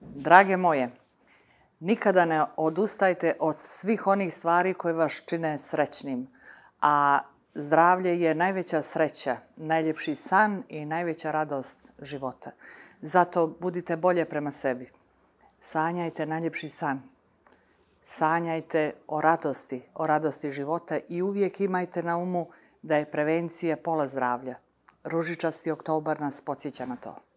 Drage moje, nikada ne odustajte od svih onih stvari koje vas čine srećnim, a zdravlje je najveća sreća, najljepši san i najveća radost života. Zato budite bolje prema sebi. Sanjajte najljepši san. Sanjajte o radosti, o radosti života i uvijek imajte na umu da je prevencija pola zdravlja. Ružičasti oktobar nas podsjeća na to.